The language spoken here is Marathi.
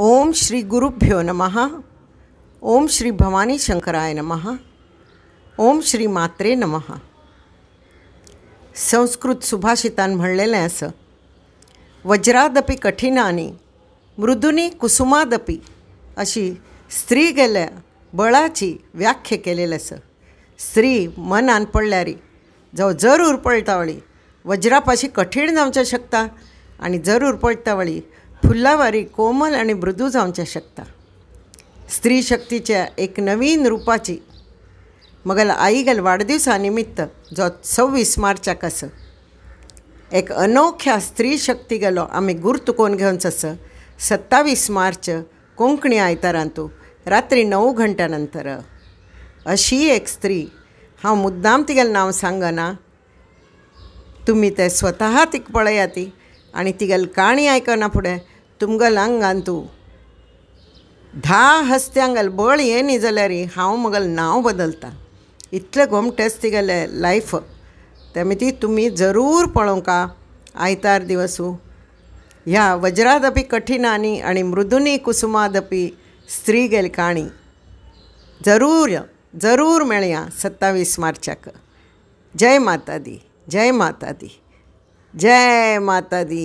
ओम श्री गुरुभ्यो नमः ओम श्री भवानी शंकराय नमः ओम श्री मात्रे नमः संस्कृत सुभाषितान म्हणलेलं आहे असं वज्रादपी कठीणानी मृदुनी कुसुमादपी अशी स्त्री गेल्या बळाची व्याख्या केलेलं असं स्त्री मन पडल्यारी जावं जर उर्पळतावळी वज्रापाशी कठीण जावच्या शकता आणि जर उर्पळतावळी फुल्लावारी कोमल आणि मृदू जाऊनच्या शकता स्त्री शक्तीच्या एक नवीन रूपाची मगल आईगल वाढदिवसानिमित्त जो सव्वीस मार्चाक कसं एक अनोख्या स्त्री शक्ती गेलो आम्ही गुर कोण घेऊन जसं सत्तावीस मार्च कोंकणी आयतारांतू रात्री नऊ घंट्या नंतर अशी एक स्त्री हा मुद्दाम तिगेलें नाव सांगना तुम्ही ते स्वत तिक पळया ती आणि तिगेल काणी ऐकना पुढे तुमगलांगांतू धा हस्त्यांगल बळ न्ही जाल्यार हांव म्हगेलें नांव बदलता इतलें घोमटेस तिगेलें लायफ त्यामुळे ती तुम्ही जरूर पळोवंका आयतार दिवसू ह्या अपी कठीणानी आणि मृदुनी कुसुमादपी स्त्री गेल काणी जरूर जरूर मेळया सत्तावीस मार्चाक जय माता दी जय माता दी जय माता दी